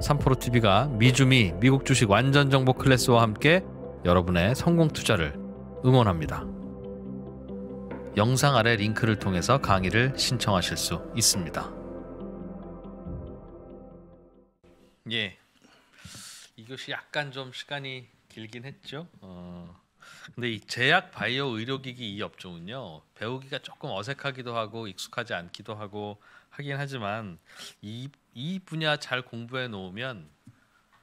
삼프로TV가 미주미 미국 주식 완전 정보 클래스와 함께 여러분의 성공 투자를 응원합니다. 영상 아래 링크를 통해서 강의를 신청하실 수 있습니다. 예. 이것이 약간 좀 시간이 길긴 했죠. 어... 근데 이 제약 바이오 의료기기 이 업종은요 배우기가 조금 어색하기도 하고 익숙하지 않기도 하고 하긴 하지만 이, 이 분야 잘 공부해 놓으면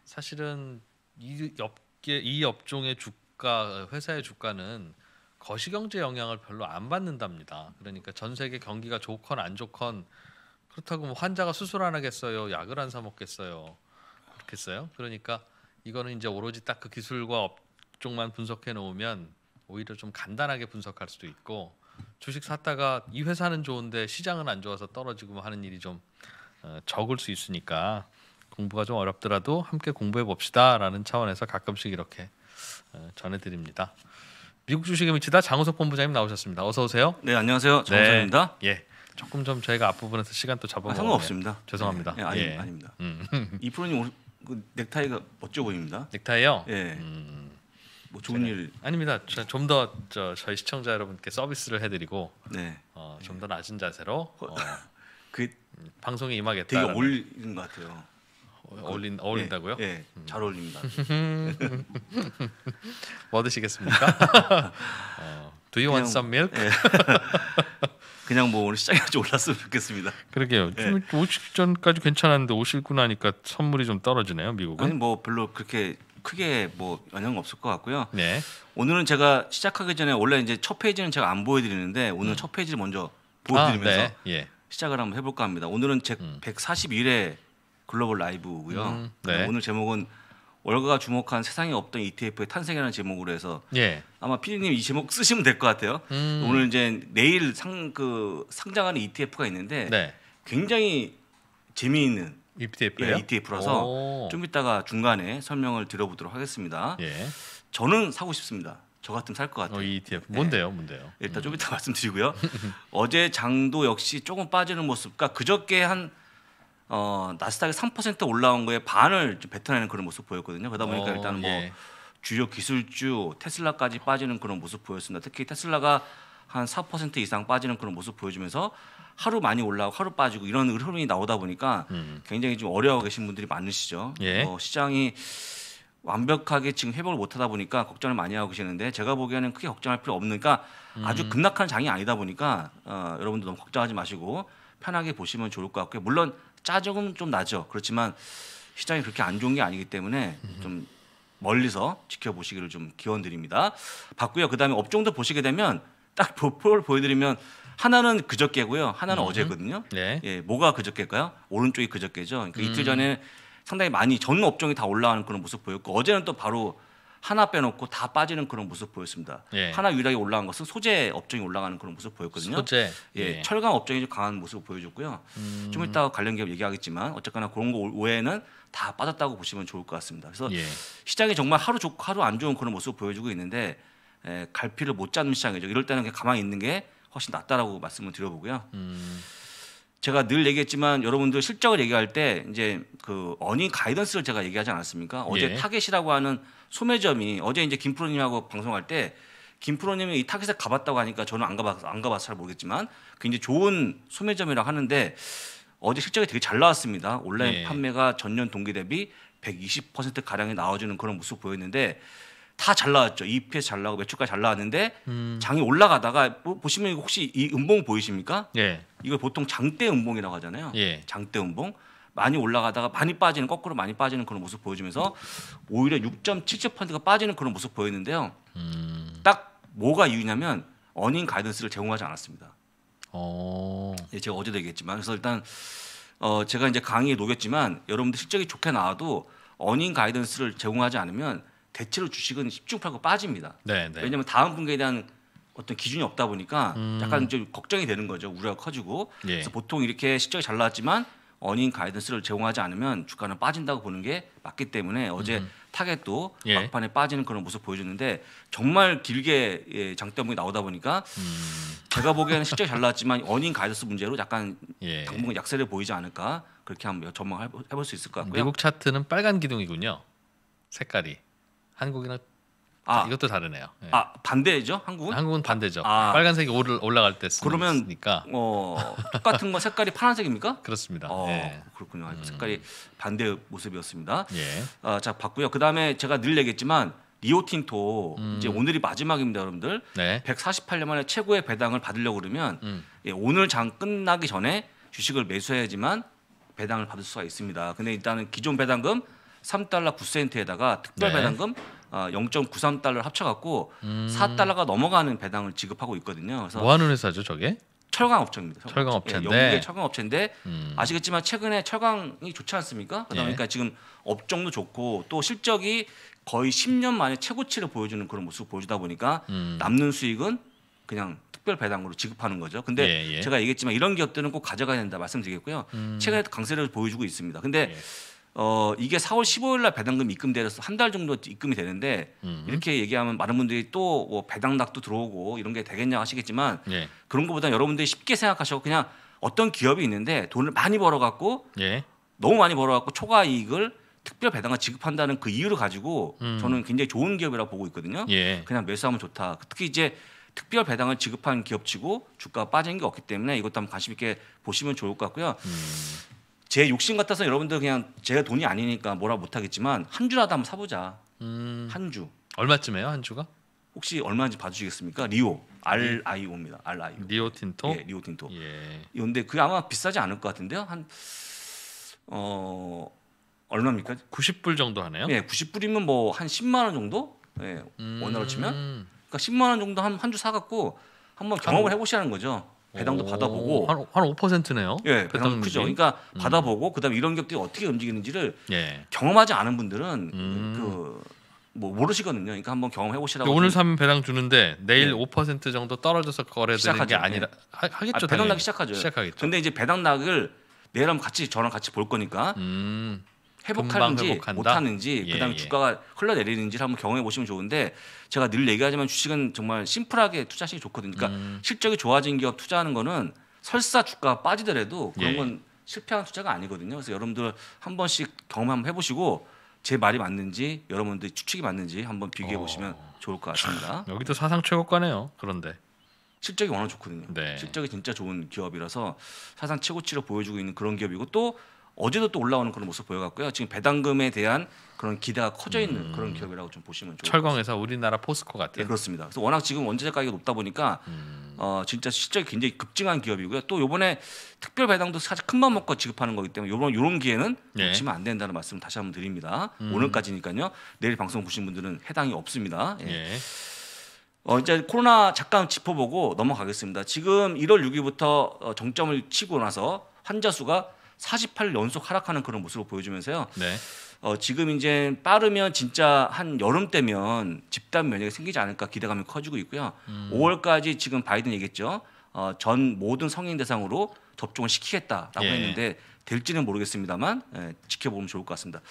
사실은 이 업계 이 업종의 주가 회사의 주가는 거시경제 영향을 별로 안 받는답니다. 그러니까 전 세계 경기가 좋건 안 좋건 그렇다고 뭐 환자가 수술 안 하겠어요, 약을 안 사 먹겠어요, 그렇겠어요? 그러니까 이거는 이제 오로지 딱 그 기술과 업, 쪽만 분석해 놓으면 오히려 좀 간단하게 분석할 수도 있고 주식 샀다가 이 회사는 좋은데 시장은 안 좋아서 떨어지고 하는 일이 좀 어, 적을 수 있으니까 공부가 좀 어렵더라도 함께 공부해 봅시다라는 차원에서 가끔씩 이렇게 어, 전해드립니다. 미국 주식에 미치다 장우석 본부장님 나오셨습니다. 어서 오세요. 네 안녕하세요 네. 장우석입니다. 네, 예. 조금 좀 저희가 앞부분에서 시간 또 잡아먹었네요. 아, 상관없습니다. 죄송합니다. 네, 네, 아니, 예. 아닙니다. 음. 이 프로님 그 넥타이가 멋져 보입니다. 넥타이요? 예. 음. 뭐 좋은 네. 일 아닙니다. 좀 더 저희 시청자 여러분께 서비스를 해드리고 네. 어, 좀더 낮은 자세로 어, 어 그 방송에 임하겠다. 되게 어울리는 것 같아요. 어, 어울린 어울린다고요? 예, 예 음. 잘 어울립니다. 뭐 드시겠습니까? 어, do you 그냥, want some milk? 예. 그냥 뭐 오늘 시장에서 올랐으면 좋겠습니다. 그러게요. 예. 오십 전까지 괜찮았는데 오십구 나니까 선물이 좀 떨어지네요, 미국은. 아니 뭐 별로 그렇게 크게 뭐 영향 없을 것 같고요. 네. 오늘은 제가 시작하기 전에 원래 이제 첫 페이지는 제가 안 보여드리는데 오늘 음. 첫 페이지를 먼저 아, 보여드리면서 아, 네. 예. 시작을 한번 해볼까 합니다. 오늘은 제 음. 141회 글로벌 라이브고요. 음, 네. 오늘 제목은 월가가 주목한 세상에 없던 ETF의 탄생이라는 제목으로 해서 예. 아마 피디님 이 제목 쓰시면 될 것 같아요. 음. 오늘 이제 내일 상 그 상장하는 ETF가 있는데 네. 굉장히 재미있는 ETF예요? 예, ETF라서 오. 좀 이따가 중간에 설명을 들어보도록 하겠습니다. 예. 저는 사고 싶습니다. 저 같으면 살것 어, 같아요. 어, e ETF 예. 뭔데요, 네. 뭔데요? 예, 일단 음. 좀 이따 말씀드리고요. 어제 장도 역시 조금 빠지는 모습과 그저께 한 어, 나스닥이 3% 올라온 거에 반을 뱉어내는 그런 모습 보였거든요. 그러다 보니까 어, 일단 뭐 예. 주요 기술주 테슬라까지 빠지는 그런 모습 보였습니다. 특히 테슬라가 한4% 이상 빠지는 그런 모습 보여주면서 하루 많이 올라오고 하루 빠지고 이런 흐름이 나오다 보니까 음. 굉장히 좀 어려워 계신 분들이 많으시죠. 예. 어, 시장이 완벽하게 지금 회복을 못하다 보니까 걱정을 많이 하고 계시는데 제가 보기에는 크게 걱정할 필요 없으니까 음. 아주 급락한 장이 아니다 보니까 어, 여러분들 너무 걱정하지 마시고 편하게 보시면 좋을 것 같고요. 물론 짜증은 좀 나죠. 그렇지만 시장이 그렇게 안 좋은 게 아니기 때문에 음. 좀 멀리서 지켜보시기를 좀 기원드립니다. 봤고요. 그다음에 업종도 보시게 되면 딱 보포를 보여드리면 하나는 그저께고요. 하나는 음. 어제거든요. 네. 예, 뭐가 그저께일까요? 오른쪽이 그저께죠. 그러니까 음. 이틀 전에 상당히 많이 전 업종이 다 올라가는 그런 모습 보였고 어제는 또 바로 하나 빼놓고 다 빠지는 그런 모습 보였습니다. 예. 하나 유일하게 올라간 것은 소재 업종이 올라가는 그런 모습 보였거든요. 소재. 예, 예. 철강 업종이 좀 강한 모습을 보여줬고요. 음. 좀 이따 관련 기업 얘기하겠지만 어쨌거나 그런 거 외에는 다 빠졌다고 보시면 좋을 것 같습니다. 그래서 예. 시장이 정말 하루 좋고 하루 안 좋은 그런 모습을 보여주고 있는데 갈피를 못 잡는 시장이죠. 이럴 때는 그냥 가만히 있는 게 훨씬 낫다라고 말씀을 드려보고요. 음. 제가 늘 얘기했지만 여러분들 실적을 얘기할 때 이제 그 어닝 가이던스를 제가 얘기하지 않았습니까? 어제 예. 타겟이라고 하는 소매점이 어제 이제 김프로님하고 방송할 때 김프로님이 이 타겟에 가봤다고 하니까 저는 안 가봐서 안 가봐서 잘 모르겠지만 굉장히 좋은 소매점이라고 하는데 어제 실적이 되게 잘 나왔습니다. 온라인 예. 판매가 전년 동기 대비 120% 가량이 나와주는 그런 모습 보였는데 다잘 나왔죠. 2패 e 잘 나오고 매출까지잘 나왔는데 음. 장이 올라가다가 뭐 보시면 혹시 이 음봉 보이십니까? 예. 이걸 보통 장대 음봉이라고 하잖아요. 예. 장대 음봉. 많이 올라가다가 많이 빠지는 거꾸로 많이 빠지는 그런 모습 보여주면서 오히려 6.77%가 빠지는 그런 모습 보였는데요. 음. 딱 뭐가 이유냐면 어닝 가이던스를 제공하지 않았습니다. 어. 예, 제가 어제도 얘기했지만 그래서 일단 어 제가 이제 강의에 녹였지만 여러분들 실적이 좋게 나와도 어닝 가이던스를 제공하지 않으면 대체로 주식은 십중팔구 빠집니다. 네네. 왜냐하면 다음 분기에 대한 어떤 기준이 없다 보니까 음. 약간 좀 걱정이 되는 거죠. 우려가 커지고 예. 그래서 보통 이렇게 실적이 잘 나왔지만 어닝 가이드스를 제공하지 않으면 주가는 빠진다고 보는 게 맞기 때문에 어제 음. 타겟도 예. 막판에 빠지는 그런 모습 보여줬는데 정말 길게 예, 장대목이 나오다 보니까 음. 제가 보기에는 실적이 잘 나왔지만 어닝 가이드스 문제로 약간 예. 당분간 약세를 보이지 않을까 그렇게 한번 전망해볼 수 있을 것 같고요. 미국 차트는 빨간 기둥이군요. 색깔이. 한국이랑 아, 이것도 다르네요. 예. 아 반대죠 한국은? 한국은 반대죠. 아. 빨간색이 오를 올라갈 때 쓰니까. 어, 똑같은 거 색깔이 파란색입니까? 그렇습니다. 어, 예. 그렇군요. 음. 색깔이 반대 모습이었습니다. 예. 아, 자 봤고요. 그 다음에 제가 늘 얘기했지만 리오틴토 음. 이제 오늘이 마지막입니다, 여러분들. 네. 148년 만에 최고의 배당을 받으려고 그러면 음. 예, 오늘 장 끝나기 전에 주식을 매수해야지만 배당을 받을 수가 있습니다. 근데 일단은 기존 배당금 3달러 9센트에다가 특별 네. 배당금 어, 0.93달러를 합쳐갖고 음. 4달러가 넘어가는 배당을 지급하고 있거든요. 그래서 뭐 하는 회사죠, 저게? 철강 업체입니다. 철강 업체인데 예, 영국의 철강 업체인데 음. 아시겠지만 최근에 철강이 좋지 않습니까? 그러니까 예. 지금 업종도 좋고 또 실적이 거의 10년 만에 최고치를 보여주는 그런 모습을 보여주다 보니까 음. 남는 수익은 그냥 특별 배당으로 지급하는 거죠. 근데 예, 예. 제가 얘기했지만 이런 기업들은 꼭 가져가야 된다 말씀드리겠고요. 음. 최근에 강세를 보여주고 있습니다. 근데 예. 어 이게 4월 15일 날 배당금 입금되어서한 달 정도 입금이 되는데 음. 이렇게 얘기하면 많은 분들이 또뭐 배당락도 들어오고 이런 게 되겠냐 하시겠지만 예. 그런 것보다 여러분들이 쉽게 생각하셔서 그냥 어떤 기업이 있는데 돈을 많이 벌어갖고 예. 너무 많이 벌어갖고 초과 이익을 특별 배당을 지급한다는 그 이유를 가지고 음. 저는 굉장히 좋은 기업이라고 보고 있거든요. 예. 그냥 매수하면 좋다. 특히 이제 특별 배당을 지급한 기업치고 주가가 빠진 게 없기 때문에 이것도 한번 관심 있게 보시면 좋을 것 같고요. 음. 제 욕심 같아서 여러분들 그냥 제가 돈이 아니니까 뭐라 못하겠지만 한 주라도 한번 사보자. 음. 한 주. 얼마쯤에요 한 주가? 혹시 얼마인지 봐주시겠습니까? 리오 RIO입니다. RIO. 리오 틴토. 예, 리오 틴토. 예. 근데 그게 아마 비싸지 않을 것 같은데요. 한 어. 얼마입니까? 90불 정도 하네요. 예, 90불이면 뭐 한 10만 원 정도? 예, 음. 원화로 치면. 음. 그러니까 10만 원 정도 한한주 사갖고 한번 경험을 해보시라는 거죠. 배당도 오, 받아보고 한, 한 5%네요. 예, 배당 크죠. 그러니까 음. 받아보고 그다음 에 이런 기업들이 어떻게 움직이는지를 예. 경험하지 않은 분들은 음. 그. 뭐 모르시거든요. 그러니까 한번 경험해 보시라고. 오늘 사면 배당 주는데 내일 예. 5% 정도 떨어져서 거래되는 게 아니라 예. 하, 겠죠 아, 배당 나기 시작하죠. 시작하겠죠. 근데 이제 배당 낙을 내일 한번 같이 저랑 같이 볼 거니까 음. 회복하는지 못하는지 예, 그다음에 예. 주가가 흘러내리는지를 한번 경험해 보시면 좋은데 제가 늘 얘기하지만 주식은 정말 심플하게 투자하시기 좋거든요. 그러니까 음. 실적이 좋아진 기업 투자하는 거는 설사 주가가 빠지더라도 그런 예. 건 실패한 투자가 아니거든요. 그래서 여러분들 한 번씩 경험 한번 해보시고 제 말이 맞는지 여러분들 추측이 맞는지 한번 비교해 어. 보시면 어. 좋을 것 같습니다. 여기도 사상 최고가네요. 그런데 실적이 워낙 좋거든요. 네. 실적이 진짜 좋은 기업이라서 사상 최고치를 보여주고 있는 그런 기업이고 또 어제도 또 올라오는 그런 모습 보여갔고요. 지금 배당금에 대한 그런 기대가 커져 있는 음. 그런 기업이라고 좀 보시면 좋을 철강에서 우리나라 포스코 같아 네, 그렇습니다. 그래서 워낙 지금 원자재 가격이 높다 보니까 음. 어, 진짜 실적이 굉장히 급증한 기업이고요. 또 이번에 특별 배당도 사실 큰 맘 먹고 지급하는 거기 때문에 이번 이런 기회는 네. 놓치면 안 된다는 말씀 을 다시 한번 드립니다. 음. 오늘까지니까요. 내일 방송 보신 분들은 해당이 없습니다. 예. 예. 어, 이제 코로나 잠깐 짚어보고 넘어가겠습니다. 지금 1월 6일부터 어, 정점을 치고 나서 환자 수가 48 연속 하락하는 그런 모습을 보여주면서요. 네. 어, 지금 이제 빠르면 진짜 한 여름 때면 집단 면역이 생기지 않을까 기대감이 커지고 있고요. 음. 5월까지 지금 바이든 얘기했죠. 어, 전 모든 성인 대상으로 접종을 시키겠다라고 예. 했는데 될지는 모르겠습니다만 예, 지켜보면 좋을 것 같습니다.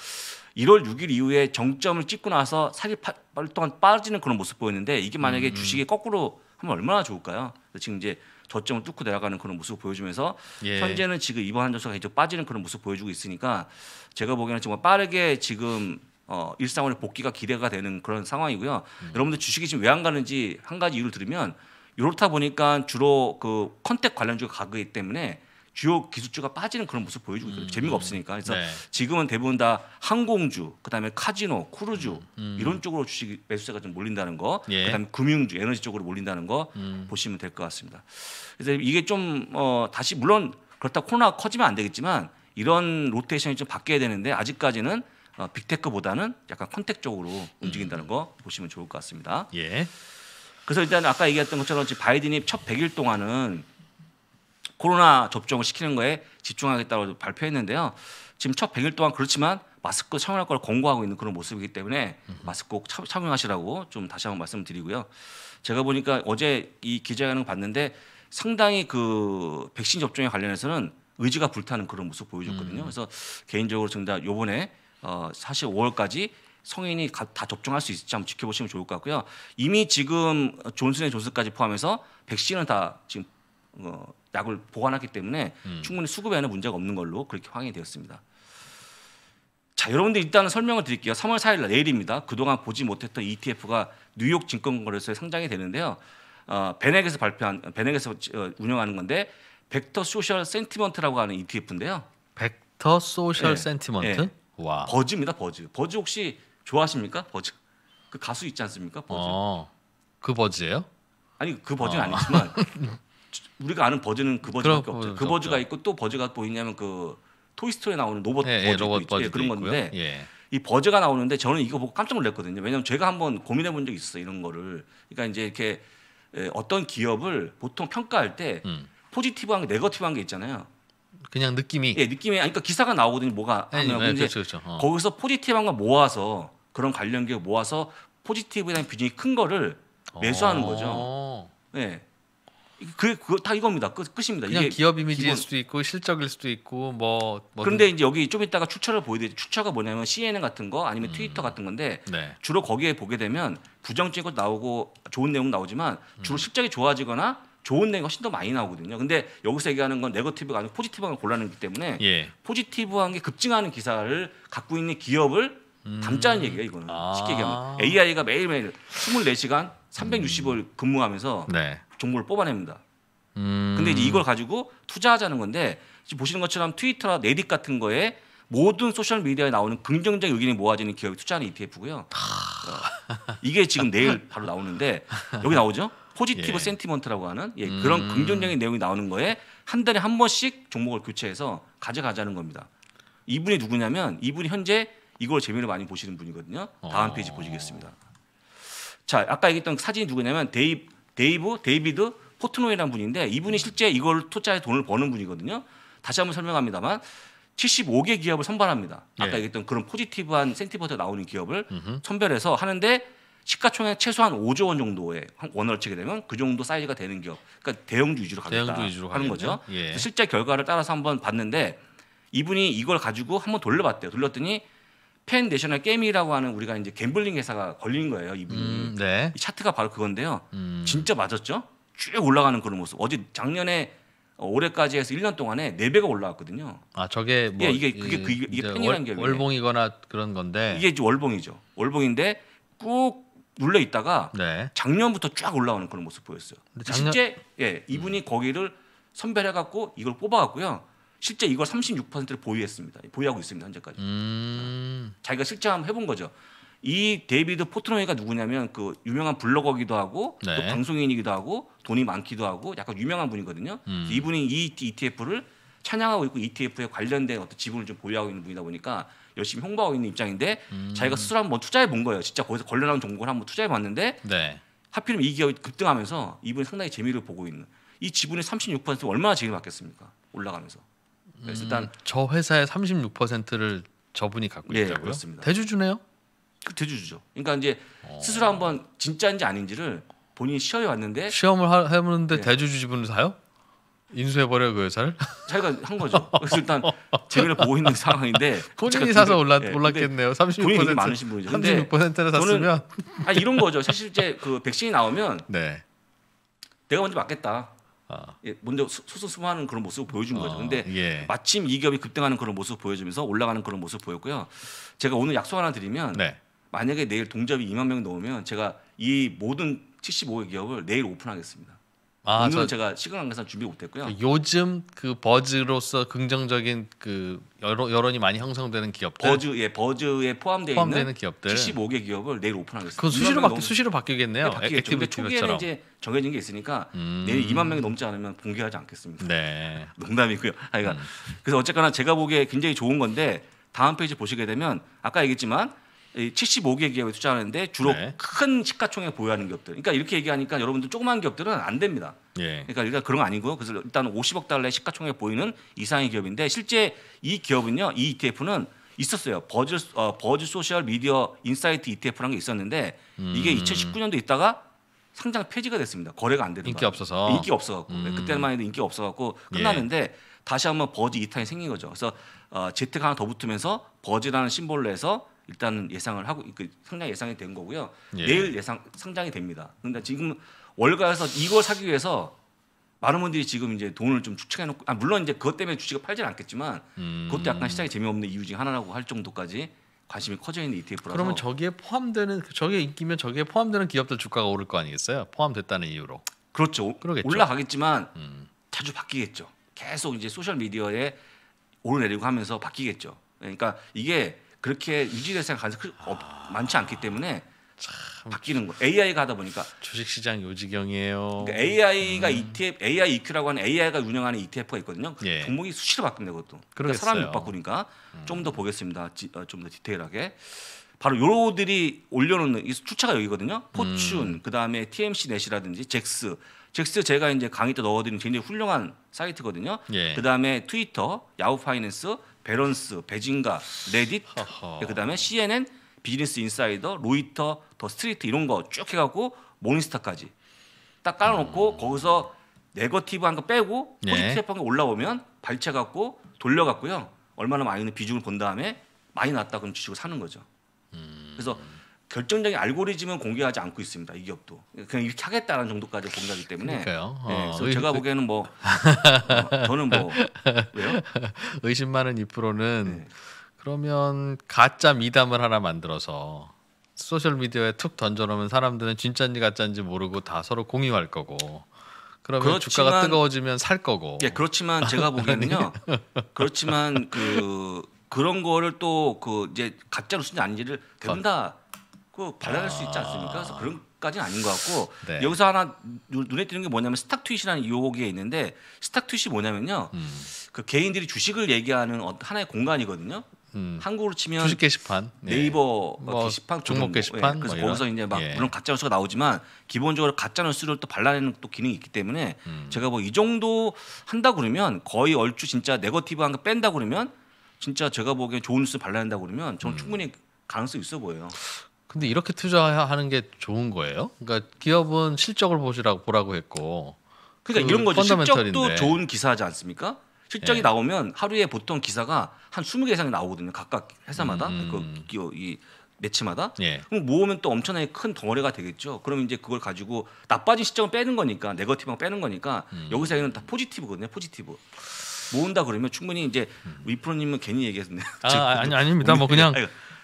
1월 6일 이후에 정점을 찍고 나서 48일 동안 빠지는 그런 모습 보였는데 이게 만약에 음. 주식이 거꾸로 하면 얼마나 좋을까요? 지금 이제 저점을 뚫고 내려가는 그런 모습을 보여주면서 예. 현재는 지금 이번 한 점수가 계속 빠지는 그런 모습 을 보여주고 있으니까 제가 보기에는 정말 빠르게 지금 어, 일상원로 복귀가 기대가 되는 그런 상황이고요. 음. 여러분들 주식이 지금 왜 안 가는지 한 가지 이유를 들으면 이렇다 보니까 주로 그 컨택 관련주가 가기 때문에 주요 기술주가 빠지는 그런 모습 보여주고 있거요 음. 재미가 없으니까. 그래서 네. 지금은 대부분 다 항공주, 그다음에 카지노, 크루즈 음, 음. 이런 쪽으로 주식 매수세가 좀 몰린다는 거, 예. 그다음에 금융주, 에너지 쪽으로 몰린다는 거 음. 보시면 될 것 같습니다. 그래서 이게 좀 어, 다시 물론 그렇다 코로나 커지면 안 되겠지만 이런 로테이션이 좀 바뀌어야 되는데 아직까지는 어, 빅테크보다는 약간 컨택 쪽으로 음. 움직인다는 거 보시면 좋을 것 같습니다. 예. 그래서 일단 아까 얘기했던 것처럼 바이든이 첫 100일 동안은 코로나 접종을 시키는 거에 집중하겠다고 발표했는데요. 지금 첫 100일 동안 그렇지만 마스크 착용할 걸 권고하고 있는 그런 모습이기 때문에 마스크 꼭 착용하시라고 좀 다시 한번 말씀드리고요. 제가 보니까 어제 이 기자회견을 봤는데 상당히 그 백신 접종에 관련해서는 의지가 불타는 그런 모습 보여줬거든요. 음. 그래서 개인적으로 정답 요번에 어 사실 5월까지 성인이 다 접종할 수 있을지 한번 지켜보시면 좋을 것 같고요. 이미 지금 존슨의 존슨까지 포함해서 백신은 다 지금 어, 약을 보관했기 때문에 음. 충분히 수급에는 문제가 없는 걸로 그렇게 확인이 되었습니다. 자, 여러분들 일단 설명을 드릴게요. 3월 4일 내일입니다. 그동안 보지 못했던 ETF가 뉴욕 증권거래소에 상장이 되는데요. 어, 베넥에서 발표한 베넥에서 어, 운영하는 건데 벡터 소셜 센티먼트라고 하는 ETF인데요. 벡터 소셜 센티먼트? 와. 버즈입니다. 버즈. 버즈 혹시 좋아하십니까? 버즈. 그 가수 있지 않습니까? 버즈. 어, 그 버즈예요? 아니 그 버즈는 어. 아니지만 우리가 아는 버즈는 그 버즈밖에 없죠. 그 버즈가 있고 또 버즈가 보이냐면 그 토이스토리에 나오는 로봇 예, 예 버즈 예, 있죠. 예, 그런 건데 예. 이 버즈가 나오는데 저는 이거 보고 깜짝 놀랐거든요. 왜냐하면 제가 한번 고민해 본 적이 있어 이런 거를. 그러니까 이제 이렇게 예, 어떤 기업을 보통 평가할 때 음. 포지티브한 게 네거티브한 게 있잖아요. 그냥 느낌이 예 느낌이 아 그러니까 기사가 나오거든요 뭐가 예, 하면 네, 그렇죠, 그렇죠. 어. 거기서 포지티브한 거 모아서 그런 관련 기업 모아서 포지티브에 대한 비중이 큰 거를 매수하는 거죠. 어. 예. 그 그거 다 이겁니다. 끝, 끝입니다. 그냥 기업 이미지일 기본. 수도 있고 실적일 수도 있고 뭐 그런데 이제 여기 좀이다가 추천을 보여드릴 추천가 뭐냐면 CNN 같은 거 아니면 음. 트위터 같은 건데 네. 주로 거기에 보게 되면 부정적인 것도 나오고 좋은 내용 나오지만 주로 음. 실적이 좋아지거나 좋은 내용이 훨씬 더 많이 나오거든요. 근데 여기서 얘기하는 건 네거티브가 아니고 포지티브한 걸 골라내기 때문에 예. 포지티브한 게 급증하는 기사를 갖고 있는 기업을 음. 담자는 얘기가 이거는. 아. 쉽게 얘기하면 아. AI가 매일매일 24시간 365일 음. 근무하면서 네. 종목을 뽑아냅니다. 음. 근데 이제 이걸 가지고 투자하자는 건데 지금 보시는 것처럼 트위터나 네딕 같은 거에 모든 소셜 미디어에 나오는 긍정적 의견이 모아지는 기업이 투자하는 ETF고요. 아. 어, 이게 지금 내일 바로 나오는데 여기 나오죠? 포지티브 예. 센티먼트라고 하는 예, 음. 그런 음. 긍정적인 내용이 나오는 거에 한 달에 한 번씩 종목을 교체해서 가져가자는 겁니다. 이분이 누구냐면 이분이 현재 이걸 재미로 많이 보시는 분이거든요. 다음 어. 페이지 보시겠습니다. 자, 아까 얘기했던 사진이 누구냐면 데이 데이브 데이비드 포트노이라는 분인데 이분이 실제 이걸 투자해 돈을 버는 분이거든요. 다시 한번 설명합니다만 75개 기업을 선발합니다. 아까 예. 얘기했던 그런 포지티브한 센티버터 나오는 기업을 음흠. 선별해서 하는데 시가총액 최소한 5조 원 정도의 원화를 치게 되면 그 정도 사이즈가 되는 기업. 그러니까 대형주 위주로 가겠다 대형주 위주로 하는 가겠네요. 거죠. 예. 실제 결과를 따라서 한번 봤는데 이분이 이걸 가지고 한번 돌려봤대요. 돌렸더니 펜 내셔널 게임이라고 하는 우리가 이제 갬블링 회사가 걸린 거예요 이분이 음, 네. 이 차트가 바로 그건데요 음. 진짜 맞았죠 쭉 올라가는 그런 모습 어제 작년에 어, 올해까지 해서 1년 동안에 4배가 올라왔거든요. 아 저게 예, 뭐 예, 이게 그게 이, 그게, 그게 팬이라는 게 월봉이거나 그런 건데 이게 이제 월봉이죠. 월봉인데 꾹 눌려 있다가 네. 작년부터 쫙 올라오는 그런 모습 보였어요. 작년... 실제 예 이분이 음. 거기를 선별해 갖고 이걸 뽑아 갖고요. 실제 이걸 36%를 보유했습니다. 보유하고 있습니다. 현재까지. 음. 자기가 실제 한번 해본 거죠. 이 데이비드 포트노이가 누구냐면 그 유명한 블로거기도 하고 네. 또 방송인이기도 하고 돈이 많기도 하고 약간 유명한 분이거든요. 음. 이분이 이 ETF를 찬양하고 있고 ETF에 관련된 어떤 지분을 좀 보유하고 있는 분이다 보니까 열심히 홍보하고 있는 입장인데 음. 자기가 스스로 한번 투자해 본 거예요. 진짜 거기서 걸려나온 종목을 한번 투자해 봤는데 네. 하필이면 이 기업이 급등하면서 이분이 상당히 재미를 보고 있는 이 지분의 36% 얼마나 재미를 받겠습니까? 올라가면서. 그래서 음. 일단 저 회사의 36%를 저분이 갖고 있다고요? 예, 그렇습니다. 대주주네요? 그 대주주죠. 그러니까 이제 어. 스스로 한번 진짜인지 아닌지를 본인이 시험해 왔는데 시험을 하, 해보는데 예. 대주주 지분을 사요? 인수해버려 그 회사를? 자기가 한 거죠. 그래서 일단 재미를 보고 있는 상황인데 본인이 사서 올라, 예, 올랐겠네요. 36% 본인이 많으신 분이죠. 36%를 샀으면 아 이런 거죠. 사실 이제 그 백신이 나오면 네. 내가 먼저 맞겠다. 아. 예, 먼저 수수수하는 그런 모습을 보여준 거죠. 어, 근데 예. 마침 이 기업이 급등하는 그런 모습 보여주면서 올라가는 그런 모습 보였고요. 제가 오늘 약속 하나 드리면 네. 만약에 내일 동접이 2만 명 넘으면 제가 이 모든 75의 기업을 내일 오픈하겠습니다. 아, 오늘은 제가 시간 관계상 준비 못했고요. 요즘 그 버즈로서 긍정적인 그 여론, 여론이 많이 형성되는 기업들 버즈 예 버즈에 포함되어 포함되는 있는 기업들 75개 기업을 내일 오픈하겠습니다. 그 수시로 바뀌 수시로 바뀌겠네요. 네, 바뀌겠죠. 근데 초기에는 이제 정해진 게 있으니까 음. 내일 2만 명이 넘지 않으면 공개하지 않겠습니다. 네. 농담이고요. 그러니까 음. 그래서 어쨌거나 제가 보기에 굉장히 좋은 건데 다음 페이지 보시게 되면 아까 얘기했지만 75개 기업에 투자하는데 주로 네. 큰 시가총액 보유하는 기업들. 그러니까 이렇게 얘기하니까 여러분들 조그만 기업들은 안 됩니다. 예. 그러니까 일단 그런 거 아니고요. 그래서 일단 50억 달러의 시가총액 보이는 이상의 기업인데 실제 이 기업은요, 이 ETF는 있었어요. 버즈 어, 버즈 소셜 미디어 인사이트 ETF라는 게 있었는데 음. 이게 2019년도 있다가 상장 폐지가 됐습니다. 거래가 안 되는 인기 없어서 인기 네, 없어갖고 음. 그때만 해도 인기 없어갖고 끝났는데 예. 다시 한번 버즈 이탄이 생긴 거죠. 그래서 어, 재테크 하나 더 붙으면서 버즈라는 심볼로 해서 일단은 예상을 하고 그 상장 예상이 된 거고요. 예. 내일 예상 상장이 됩니다. 근데 그러니까 지금 월가에서 이걸 사기 위해서 많은 분들이 지금 이제 돈을 좀 축적해 놓고 아 물론 이제 그것 때문에 주식을 팔지는 않겠지만 음. 그것도 약간 시장이 재미없는 이유 중 하나라고 할 정도까지 관심이 커져 있는 ETF라서 그러면 저기에 포함되는 저기에 인기면 저기에 포함되는 기업들 주가가 오를 거 아니겠어요? 포함됐다는 이유로. 그렇죠. 그러겠죠. 올라가겠지만 음. 자주 바뀌겠죠. 계속 이제 소셜 미디어에 오르내리고 하면서 바뀌겠죠. 그러니까 이게 그렇게 유지될 생 가능성이 아... 많지 않기 때문에 참... 바뀌는 거. AI가 하다 보니까 주식시장 요지경이에요. 그러니까 AI가 음. ETF, AI EQ라고 하는 AI가 운영하는 ETF가 있거든요. 그 예. 종목이 수시로 바뀐다 그것도. 그러니까 사람이 못 바꾸니까 음. 좀더 보겠습니다. 어, 좀더 디테일하게. 바로 요로들이 올려놓는 이 추차가 여기거든요. 포춘, 음. 그 다음에 TMC 넷이라든지 잭스. 잭스 제가 이제 강의 때 넣어드린 굉장히 훌륭한 사이트거든요. 예. 그 다음에 트위터, 야후 파이낸스, 베런스, 베진가 레딧, 예, 그다음에 CNN, 비즈니스 인사이더, 로이터, 더 스트리트 이런 거 쭉 해갖고 모닝스타까지 딱 깔아놓고 음. 거기서 네거티브한 거 빼고 예. 포지티브한 거 올라오면 발췌갖고 돌려갖고요 얼마나 많이 비중을 본 다음에 많이 났다 그럼 주식을 사는 거죠. 음. 그래서 결정적인 알고리즘은 공개하지 않고 있습니다. 이 기업도 그냥 이렇게 하겠다는 정도까지 공개하기 때문에. 그러니까요. 예, 어, 네, 그래서 의심, 제가 그- 보기에는 뭐 어, 저는 뭐 왜요? 의심 많은 이 프로는 네. 그러면 가짜 미담을 하나 만들어서 소셜 미디어에 툭 던져놓으면 사람들은 진짜인지 가짜인지 모르고 다 서로 공유할 거고. 그러면 그렇지만, 주가가 뜨거워지면 살 거고. 예, 그렇지만 제가 보기에는요. 그렇지만 그 그런 거를 또그 이제 가짜로 쓴는지 아닌지를 대부분 다그 발랄할 아. 수 있지 않습니까? 그래서 아. 그런 까지는 아닌 것 같고 네. 여기서 하나 눈에 띄는 게 뭐냐면 스탁 트윗이라는 요기에 있는데 스탁 트윗이 뭐냐면요 음. 그 개인들이 주식을 얘기하는 어, 하나의 공간이거든요. 음. 한국으로 치면 주식 게시판, 예. 네이버 뭐 게시판, 종목 게시판, 예. 그래서 뭐 거기서 이제 막 예. 물론 가짜 뉴스가 나오지만 기본적으로 가짜 뉴스를 또 발라내는 또 기능이 있기 때문에 음. 제가 뭐 이 정도 한다 그러면 거의 얼추 진짜 네거티브한 거 뺀다 그러면 진짜 제가 보기엔 좋은 뉴스 발라낸다 그러면 저는 음. 충분히 가능성이 있어 보여요. 근데 이렇게 투자하는 게 좋은 거예요? 그러니까 기업은 실적을 보시라고 보라고 했고. 그러니까 그 이런 거죠. 실적도 좋은 기사하지 않습니까? 실적이 예. 나오면 하루에 보통 기사가 한 20개 이상이 나오거든요. 각각 회사마다 음. 그이 어, 매치마다 예. 그럼 모으면 또 엄청나게 큰 덩어리가 되겠죠. 그럼 이제 그걸 가지고 나빠진 시점을 빼는 거니까 네거티브만 빼는 거니까 음. 여기서 얘기는 다 포지티브거든요. 포지티브. 모은다 그러면 충분히 이제 음. 위프로님은 괜히 얘기했는데. 아, 아니 아닙니다. 뭐 그냥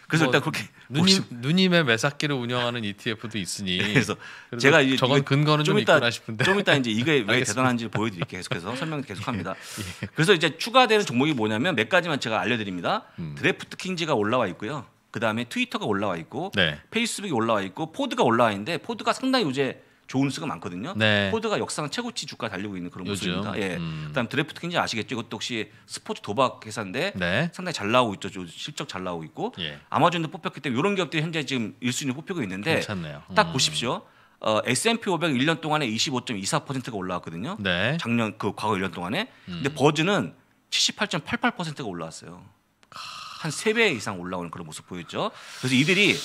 그래서 뭐 일단 그렇게 누님 누님의 매사기를 운영하는 ETF도 있으니 그래서 제가 이제 저건 근거는 좀, 있다 싶은데 좀 이따 이제 이게 왜 대단한지 보여드릴게요. 계속해서 설명 계속합니다. 예, 예. 그래서 이제 추가되는 종목이 뭐냐면 몇 가지만 제가 알려드립니다. 음. 드래프트 킹즈가 올라와 있고요. 그 다음에 트위터가 올라와 있고 네. 페이스북이 올라와 있고 포드가 올라와 있는데 포드가 상당히 요새 좋은 수가 많거든요. 네. 포드가 역사상 최고치 주가 달리고 있는 그런 모습입니다. 예. 음. 그다음 드래프트 굉장히 아시겠죠. 이것도 혹시 스포츠 도박 회사인데 네. 상당히 잘 나오고 있죠. 실적 잘 나오고 있고 예. 아마존도 뽑혔기 때문에 이런 기업들이 현재 지금 1순위 뽑히고 있는데 괜찮네요. 음. 딱 보십시오. 어, S&P 500 1년 동안에 25.24%가 올라왔거든요. 네. 작년 그 과거 1년 동안에. 음. 근데 버즈는 78.88%가 올라왔어요. 한 3배 이상 올라오는 그런 모습 보였죠. 그래서 이들이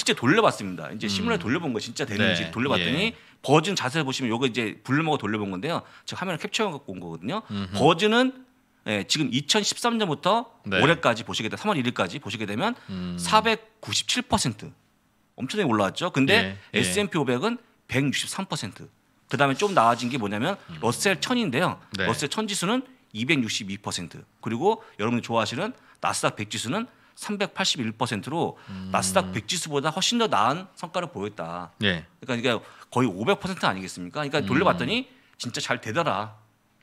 실제 돌려봤습니다. 이제 시뮬레 음. 돌려본 거 진짜 되는지 네. 돌려봤더니 예. 버즈 는 자세히 보시면 요거 이제 블루머가 돌려본 건데요. 지금 화면을 캡처해 갖고 온 거거든요. 음흠. 버즈는 예, 지금 2013년부터 네. 올해까지 보시게 되면 3월 1일까지 보시게 되면 음. 497% 엄청나게 올라왔죠. 근데 예. 예. S&P 500은 163%. 그다음에 좀 나아진 게 뭐냐면 음. 러셀 1000인데요. 네. 러셀 1000 지수는 262% 그리고 여러분이 좋아하시는 나스닥 100 지수는 381%로 음. 나스닥 100 지수보다 훨씬 더 나은 성과를 보였다. 예. 그러니까, 그러니까 거의 500% 아니겠습니까? 그러니까 돌려봤더니 음. 진짜 잘 되더라.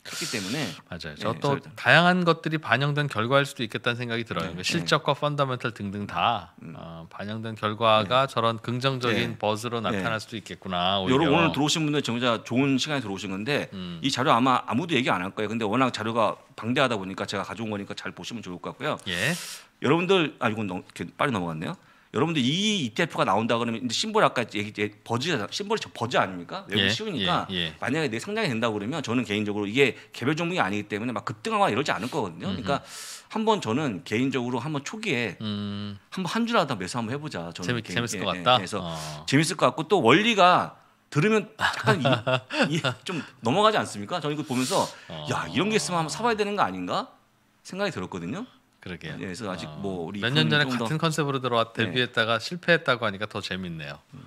했기 때문에 맞아요. 저또 네, 다양한 것들이 반영된 결과일 수도 있겠다는 생각이 들어요. 네, 실적과 네. 펀더멘털 등등 다 음. 어, 반영된 결과가 네. 저런 긍정적인 네. 버즈로 네. 나타날 수도 있겠구나. 오히 여러 오늘 들어오신 분들 정자 좋은 시간에 들어오신 건데 음. 이 자료 아마 아무도 얘기 안 할 거예요. 근데 워낙 자료가 방대하다 보니까 제가 가져온 거니까 잘 보시면 좋을 것 같고요. 예. 여러분들 아 이건 너무 이렇게 빨리 넘어갔네요. 여러분들 이 ETF가 나온다 그러면 이제 심볼 아까 얘기 버즈 심볼이 저 버즈 아닙니까? 외국 예, 쉬우니까 예, 예. 만약에 내 상장이 된다 그러면 저는 개인적으로 이게 개별 종목이 아니기 때문에 막 급등하거나 이러지 않을 거거든요. 그러니까 음흠. 그러니까 한번 저는 개인적으로 한번 초기에 음. 한번 한줄 하다 매수 한번 해보자. 저는 재밌, 개인, 재밌을 예, 것 예, 같다. 그래서 어. 재밌을 것 같고 또 원리가 들으면 약간 이, 이, 좀 넘어가지 않습니까? 저는 이거 보면서 어. 야 이런 게 있으면 한번 사봐야 되는 거 아닌가 생각이 들었거든요. 그러게요. 예, 그래서 아직 어. 뭐 우리 몇년 그 전에 같은 더... 컨셉으로 들어와 데뷔했다가 예. 네. 실패했다고 하니까 더 재밌네요. 음.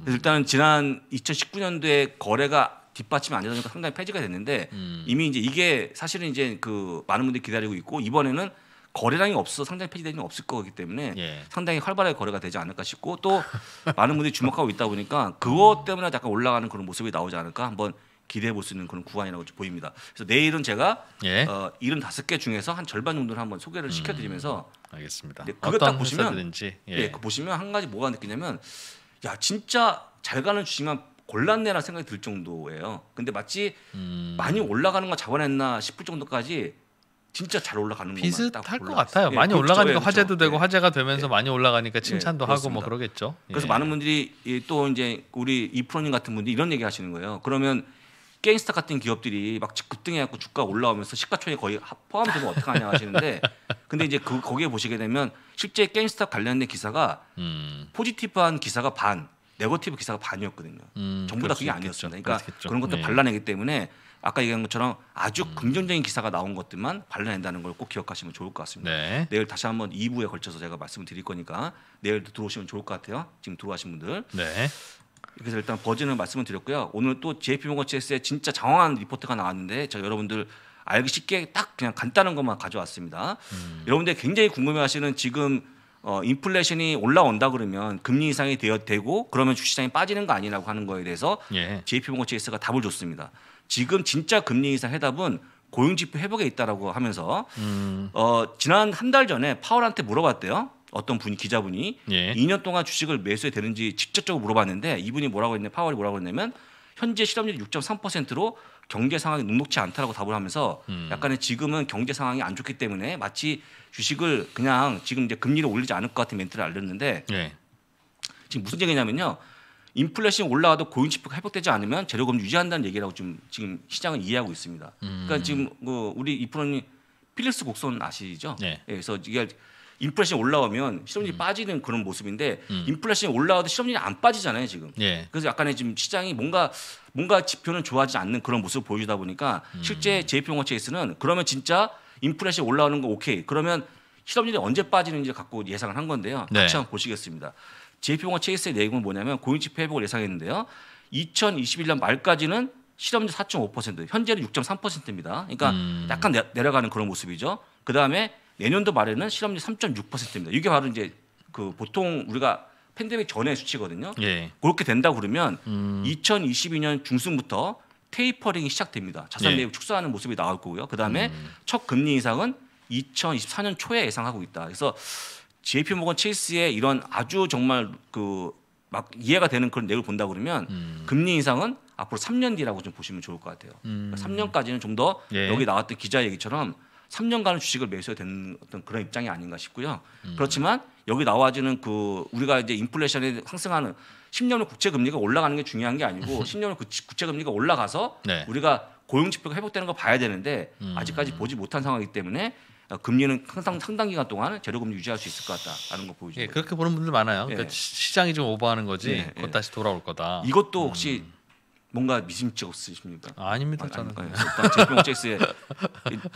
음. 일단은 지난 2019년도에 거래가 뒷받침이 안 되다 니까 상당히 폐지가 됐는데 음. 이미 이제 이게 사실은 이제 그 많은 분들이 기다리고 있고 이번에는 거래량이 없어 상당히 폐지된게 없을 거기 때문에 예. 상당히 활발하게 거래가 되지 않을까 싶고 또 많은 분들이 주목하고 있다 보니까 그것 때문에 약간 올라가는 그런 모습이 나오지 않을까 한번 기대해 볼수 있는 그런 구간이라고 보입니다. 그래서 내일은 제가 예. 어, 75개 중에서 한 절반 정도를 한번 소개를 음, 시켜드리면서 알겠습니다. 네, 그거 딱 보시면 회사들인지. 예, 예 보시면 한 가지 뭐가 느끼냐면 야 진짜 잘 가는 주식만 골랐네라 생각이 들 정도예요. 근데 마치 음. 많이 올라가는 거 잡아냈나 싶을 정도까지 진짜 잘 올라가는 것만 비슷할 것 같아요. 예, 많이 그렇죠, 올라가니까 예, 그렇죠. 화제도 되고 예. 화제가 되면서 예. 많이 올라가니까 칭찬도 예, 하고 뭐 그러겠죠. 그래서 예. 많은 분들이 또 이제 우리 이프로님 같은 분들이 이런 얘기 하시는 거예요. 그러면 게임스타 같은 기업들이 막 급등해갖고 주가 올라오면서 시가총액 거의 포함되면 어떡하냐 하시는데 근데 이제 그 거기에 보시게 되면 실제 게임스타 관련된 기사가 음. 포지티브한 기사가 반, 네거티브 기사가 반이었거든요. 음, 전부 다 그게 아니었습니다. 그러니까 그렇겠죠. 그런 것들 네. 발라내기 때문에 아까 얘기한 것처럼 아주 음. 긍정적인 기사가 나온 것들만 발라낸다는 걸 꼭 기억하시면 좋을 것 같습니다. 네. 내일 다시 한번 2부에 걸쳐서 제가 말씀을 드릴 거니까 내일 들어오시면 좋을 것 같아요. 지금 들어오신 분들. 네. 그래서 일단 버진을 말씀을 드렸고요. 오늘 또 JP모건 체스의 진짜 장황한 리포트가 나왔는데 제가 여러분들 알기 쉽게 딱 그냥 간단한 것만 가져왔습니다. 음. 여러분들 굉장히 궁금해하시는 지금 어, 인플레이션이 올라온다 그러면 금리 이상이 되어 되고 그러면 주시장이 빠지는 거아니냐고 하는 거에 대해서 예. JP모건 체스가 답을 줬습니다. 지금 진짜 금리 이상 해답은 고용지표 회복에 있다라고 하면서 음. 어, 지난 한 달 전에 파월한테 물어봤대요. 어떤 분이 기자분이 예. 2년 동안 주식을 매수해야 되는지 직접적으로 물어봤는데 이분이 뭐라고 했냐 파월이 뭐라고 했냐면 현재 실업률 이 6.3%로 경제 상황이 녹록치 않다라고 답을 하면서 음. 약간의 지금은 경제 상황이 안 좋기 때문에 마치 주식을 그냥 지금 이제 금리를 올리지 않을 것 같은 멘트를 알렸는데 예. 지금 무슨 얘기냐면요. 인플레이션 올라와도 고용 지표가 회복되지 않으면 재료금 유지한다는 얘기라고 지금 지금 시장은 이해하고 있습니다. 그러니까 음. 그러니까 지금 그 우리 이 프로님 필리스 곡선 아시죠? 예. 예, 그래서 이게 인플레이션이 올라오면 실업률이 음. 빠지는 그런 모습인데 음. 인플레이션이 올라와도 실업률이 안 빠지잖아요 지금. 예. 그래서 약간의 지금 시장이 뭔가 뭔가 지표는 좋아하지 않는 그런 모습을 보여주다 보니까 음. 실제 j p 모건체에서는 그러면 진짜 인플레이션이 올라오는 거 오케이. 그러면 실업률이 언제 빠지는지 갖고 예상을 한 건데요. 네. 같이 한번 보시겠습니다. JP모건체이스의 내용은 뭐냐면 고용지표 회복을 예상했는데요. 2021년 말까지는 실업률 4.5% 현재는 6.3%입니다. 그러니까 음. 약간 내, 내려가는 그런 모습이죠. 그 다음에 내년도 말에는 실업률 3.6%입니다. 이게 바로 이제 그 보통 우리가 팬데믹 전의 수치거든요. 예. 그렇게 된다 그러면 음. 2022년 중순부터 테이퍼링이 시작됩니다. 자산 예. 매입 예. 축소하는 모습이 나올 거고요. 그다음에 음. 첫 금리 인상은 2024년 초에 예상하고 있다. 그래서 JP 모건 체이스의 이런 아주 정말 그 막 이해가 되는 그런 내용을 본다 그러면 음. 금리 인상은 앞으로 3년 뒤라고 좀 보시면 좋을 것 같아요. 음. 그러니까 3년까지는 좀더 예. 여기 나왔던 기자 얘기처럼 3년간은 주식을 매수해야 되는 어떤 그런 입장이 아닌가 싶고요. 음. 그렇지만 여기 나와지는 그 우리가 이제 인플레이션이 상승하는 10년물 국채 금리가 올라가는 게 중요한 게 아니고 10년물 국채 금리가 올라가서 네. 우리가 고용 지표가 회복되는 걸 봐야 되는데 음. 아직까지 보지 못한 상황이기 때문에 어, 금리는 항상 상당 기간 동안 재료 금리 유지할 수 있을 것 같다라는 거 보여주죠. 예, 거예 그렇게 보는 분들 많아요. 그러니까 예. 그러니까 시장이 좀 오버하는 거지 예, 예, 곧 다시 돌아올 거다. 이것도 혹시 음. 뭔가 미심쩍으십니까? 아, 아닙니다. 아, 저는 예, 제이피 모체스의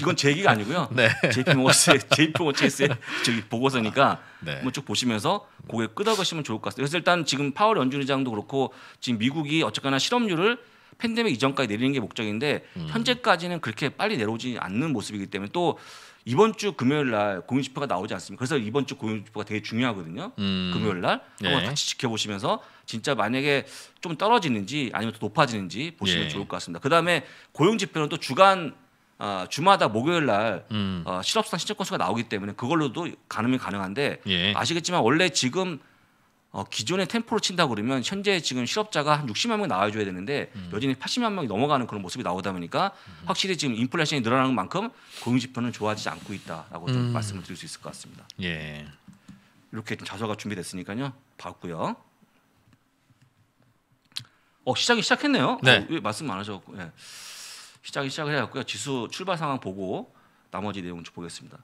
이건 제 얘기가 아니고요. 네. 제이피 모체스의 제이피 모체스의 저기 보고서니까 아, 네. 한번 쭉 보시면서 고개 끄덕으시면 좋을 것 같습니다. 그래서 일단 지금 파월 연준 의장도 그렇고 지금 미국이 어쨌거나 실업률을 팬데믹 이전까지 내리는 게 목적인데 음. 현재까지는 그렇게 빨리 내려오지 않는 모습이기 때문에 또 이번 주 금요일 날 공인 지표가 나오지 않습니까? 그래서 이번 주 공인 지표가 되게 중요하거든요. 음. 금요일 날 한번 네. 같이 지켜보시면서 진짜 만약에 좀 떨어지는지 아니면 더 높아지는지 보시면 예. 좋을 것 같습니다. 그다음에 고용 지표는 또 주간 어, 주마다 목요일 날 음. 어, 실업수당 신청 건수가 나오기 때문에 그걸로도 가늠이 가능한데 예. 아시겠지만 원래 지금 어, 기존의 템포로 친다 그러면 현재 지금 실업자가 한 60만 명 나와줘야 되는데 음. 여전히 80만 명이 넘어가는 그런 모습이 나오다 보니까 음. 확실히 지금 인플레이션이 늘어나는 만큼 고용 지표는 좋아지지 않고 있다라고 좀 음. 말씀을 드릴 수 있을 것 같습니다. 예. 이렇게 좀 자서가 준비됐으니까요. 봤고요. 어 시작이 시작했네요. 네. 어, 예, 말씀 안 하셔갖고 예. 시작이 시작을 해갖고요. 지수 출발 상황 보고 나머지 내용 좀 보겠습니다.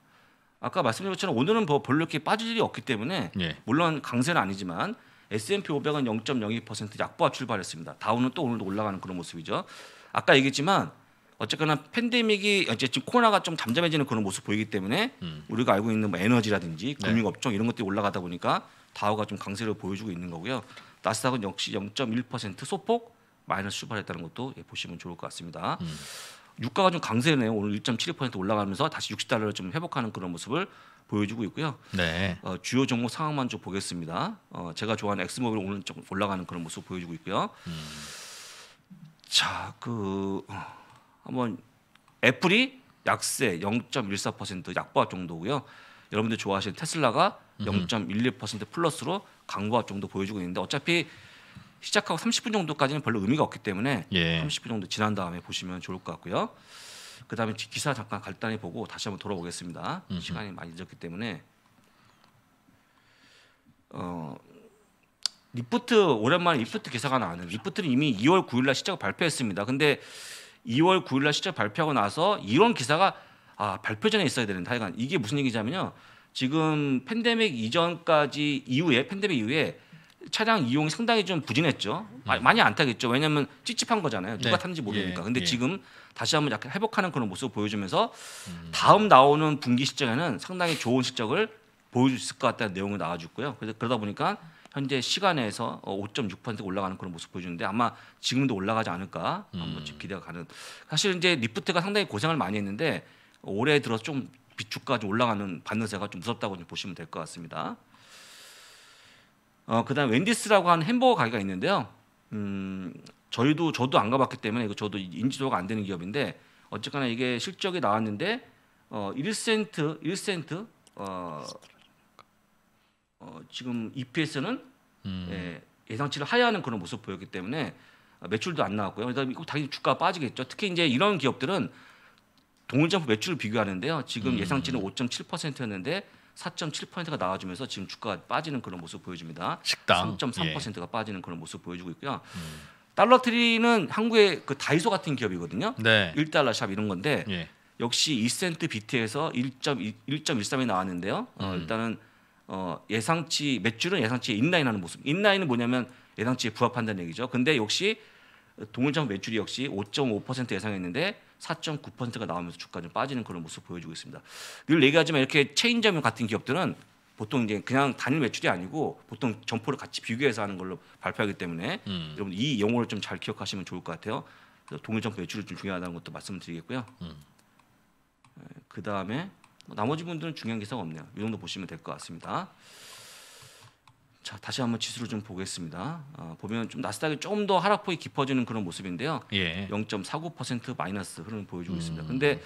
아까 말씀드린 것처럼 오늘은 뭐 별로 이렇게 빠질 일이 없기 때문에 예. 물론 강세는 아니지만 S&P 500은 0.02% 약보와 출발했습니다. 다우는 또 오늘도 올라가는 그런 모습이죠. 아까 얘기했지만 어쨌거나 팬데믹이 이제 지금 코로나가 좀 잠잠해지는 그런 모습 보이기 때문에 음. 우리가 알고 있는 뭐 에너지라든지 금융 업종 네. 이런 것들이 올라가다 보니까 다우가 좀 강세를 보여주고 있는 거고요. 나스닥은 역시 0.1% 소폭 마이너스 출발했다는 것도 예, 보시면 좋을 것 같습니다. 음. 유가가 좀 강세네요. 오늘 1 7 올라가면서 다시 60달러를 좀 회복하는 그런 모습을 보여주고 있고요. 네. 어, 주요 종목 상황만 좀 보겠습니다. 어, 제가 좋아하는 엑스모빌 오늘 좀 올라가는 그런 모습 보여주고 있고요. 음. 자, 그 어, 한번 애플이 약세 0.14% 약보합 정도고요. 여러분들 좋아하시는 테슬라가 0.12% 플러스로 강보합 정도 보여주고 있는데 어차피 시작하고 30분 정도까지는 별로 의미가 없기 때문에 예. 30분 정도 지난 다음에 보시면 좋을 것 같고요. 그다음에 기사 잠깐 간단히 보고 다시 한번 돌아오겠습니다. 음흠. 시간이 많이 늦었기 때문에 어 리프트 오랜만에 리프트 기사가 나왔는 데 리프트는 이미 2월 9일 날 시작 발표했습니다. 근데 2월 9일 날 시작 발표하고 나서 이런 기사가 아 발표 전에 있어야 되는데 하여간 이게 무슨 얘기냐면요. 지금 팬데믹 이전까지 이후에 팬데믹 이후에 차량 이용이 상당히 좀 부진했죠. 네. 많이 안 타겠죠. 왜냐하면 찝찝한 거잖아요. 누가 네. 탔는지 모르니까. 예. 근데 예. 지금 다시 한번 약간 회복하는 그런 모습을 보여주면서 음. 다음 나오는 분기 실적에는 상당히 좋은 실적을 보여줄 수 있을 것 같다는 내용이 나와줬고요. 그래서 그러다 보니까 현재 시간에서 5.6% 어, 올라가는 그런 모습 보여주는데 아마 지금도 올라가지 않을까 한번 음. 기대가 가는. 사실 이제 리프트가 상당히 고생을 많이 했는데 올해 들어좀 비축까지 올라가는 반등세가 좀 무섭다고 좀 보시면 될 것 같습니다. 어, 그다음 웬디스라고 하는 햄버거 가게가 있는데요. 음, 저희도 저도 안 가봤기 때문에 이거 저도 인지도가 안 되는 기업인데 어쨌거나 이게 실적이 나왔는데 어, 1센트 1센트 어, 어, 지금 EPS는 음. 예, 예상치를 하회하는 그런 모습 보였기 때문에 매출도 안 나왔고요. 그래서 당연히 주가 빠지겠죠. 특히 이제 이런 기업들은 동일점포 매출을 비교하는데요. 지금 음. 예상치는 5.7%였는데 4.7%가 나와주면서 지금 주가가 빠지는 그런 모습 보여줍니다. 식당 3.3%가 예. 빠지는 그런 모습 보여주고 있고요. 음. 달러트리는 한국의 그 다이소 같은 기업이거든요. 네. 1달러 샵 이런 건데 예. 역시 2센트 비트에서 1 1 3이 나왔는데요. 어, 음. 일단은 어, 예상치 매출은 예상치에 인라인하는 모습. 인라인은 뭐냐면 예상치에 부합한다는 얘기죠. 근데 역시 동일점 매출이 역시 5.5% 예상했는데 4.9%가 나오면서 주가 좀 빠지는 그런 모습 보여주고 있습니다. 늘 얘기하지만 이렇게 체인점 같은 기업들은 보통 이제 그냥 단일 매출이 아니고 보통 점포를 같이 비교해서 하는 걸로 발표하기 때문에 음. 여러분 이 용어를 좀 잘 기억하시면 좋을 것 같아요. 동일 점포 매출이 좀 중요하다는 것도 말씀드리겠고요. 음. 네, 그 다음에 뭐 나머지 분들은 중요한 기사가 없네요. 이 정도 보시면 될 것 같습니다. 자 다시 한번 지수를 좀 보겠습니다. 어, 보면 좀 나스닥이 좀더 하락폭이 깊어지는 그런 모습인데요. 예. 0.49% 마이너스 흐름을 보여주고 음. 있습니다. 근데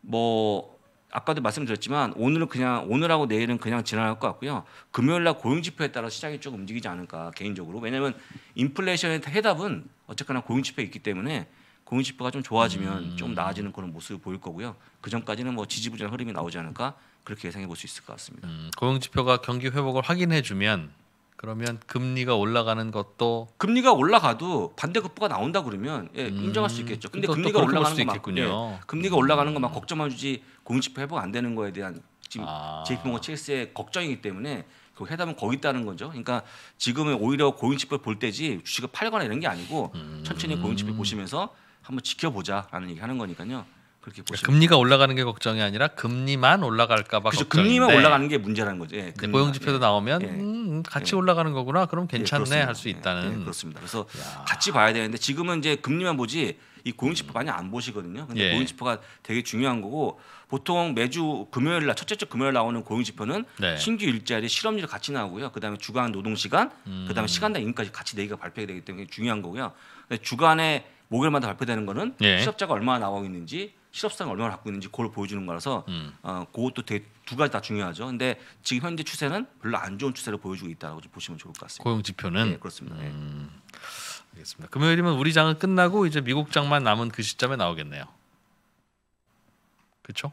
뭐 아까도 말씀드렸지만 오늘은 그냥 오늘하고 내일은 그냥 지나갈 것 같고요. 금요일 날 고용 지표에 따라 시장이 조금 움직이지 않을까 개인적으로. 왜냐하면 인플레이션의 해답은 어쨌거나 고용 지표에 있기 때문에 고용 지표가 좀 좋아지면 음. 좀 나아지는 그런 모습을 보일 거고요. 그 전까지는 뭐 지지부진한 흐름이 나오지 않을까 그렇게 예상해 볼 수 있을 것 같습니다. 음, 고용 지표가 경기 회복을 확인해 주면 그러면 금리가 올라가는 것도 금리가 올라가도 반대급부가 나온다 그러면 예, 음, 인정할 수 있겠죠. 근데 또, 금리가 올라가는 수 것만 예, 금리가 올라가는 것만 음. 걱정만 주지 고용 지표 회복 안 되는 거에 대한 지금 아. JP모건 체스의 걱정이기 때문에 그 해답은 거기 있다는 거죠. 그러니까 지금은 오히려 고용지표 볼 때지 주식을 팔거나 이런 게 아니고 음. 천천히 고용지표 보시면서 한번 지켜보자라는 얘기 하는 거니까요. 그렇게 그러니까 보시 그 금리가 올라가는 게 걱정이 아니라 금리만 올라갈까봐 그렇죠. 금리만 네. 올라가는 게 문제라는 거죠. 예, 고용지표도 예. 나오면 예. 음, 같이 예. 올라가는 거구나. 그럼 예, 괜찮네 할수 예, 있다는. 그렇습니다. 그래서 야. 같이 봐야 되는데 지금은 이제 금리만 보지 이 고용지표 음. 많이 안 보시거든요. 근데 고용지표가 되게 중요한 거고 보통 매주 금요일 날 첫째 주 금요일 나오는 고용지표는 네. 신규 일자리 실업률 같이 나오고요. 그다음에 주간 노동시간, 음. 그다음에 시간당 임금까지 같이 네개가 발표되기 때문에 중요한 거고요. 주간에 목요일마다 발표되는 거는 예. 실업자가 얼마나 나오고 있는지 실업수당 얼마나 갖고 있는지 그걸 보여주는 거라서 음. 어, 그것도 되게 두 가지 다 중요하죠. 근데 지금 현재 추세는 별로 안 좋은 추세를 보여주고 있다고 좀 보시면 좋을 것 같습니다. 고용 지표는 네, 예, 그렇습니다. 예. 음. 알겠습니다. 금요일이면 우리 장은 끝나고 이제 미국 장만 남은 그 시점에 나오겠네요. 그렇죠?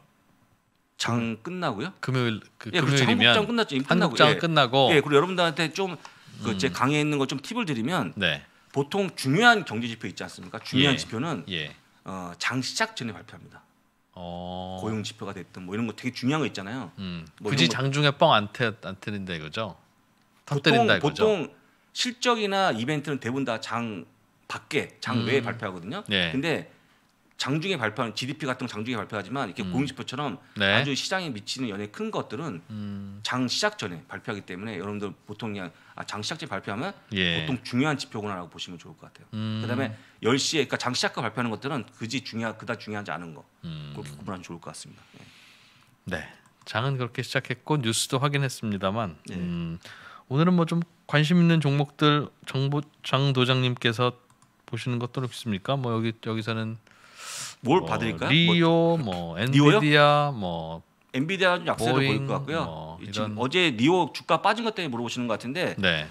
장 끝나고요? 금요일 그 예, 그렇죠. 금요일이면 한국장 끝났죠. 한국 끝나고, 장 예. 끝나고 예 그리고 여러분들한테 좀 그제 음. 강의 있는 거 좀 팁을 드리면 네. 보통 중요한 경제 지표 있지 않습니까? 중요한 예. 지표는 예. 어, 장 시작 전에 발표합니다. 어... 고용 지표가 됐든 뭐 이런 거 되게 중요한 거 있잖아요. 음. 뭐 굳이 장중에 뻥안 안트는데그죠 보통, 보통 실적이나 이벤트는 대부분 다 장 밖에 장 음. 외에 발표하거든요. 네. 근데 장중에 발표하는 GDP 같은 거 장중에 발표하지만 이렇게 음. 고용지표처럼 네. 아주 시장에 미치는 연예큰 것들은 음. 장 시작 전에 발표하기 때문에 여러분들 보통 그냥 아, 장 시작 전에 발표하면 예. 보통 중요한 지표구나라고 보시면 좋을 것 같아요. 음. 그다음에 10시에 그러니까 장 시작과 발표하는 것들은 그지 중요 그다 중요하지 않은 거 음. 그렇게 구분하면 좋을 것 같습니다. 예. 네, 장은 그렇게 시작했고 뉴스도 확인했습니다만 예. 음, 오늘은 뭐 좀 관심 있는 종목들 정보 장 도장님께서 보시는 것도 없습니까? 뭐 여기 여기서는 뭘 뭐, 받을까요? 뭐 리오, 뭐, 엔비디아, 뭐 엔비디아 좀 약세로 보일것 같고요. 뭐, 지금 어제 리오 주가 빠진 것 때문에 물어보시는 것 같은데 네.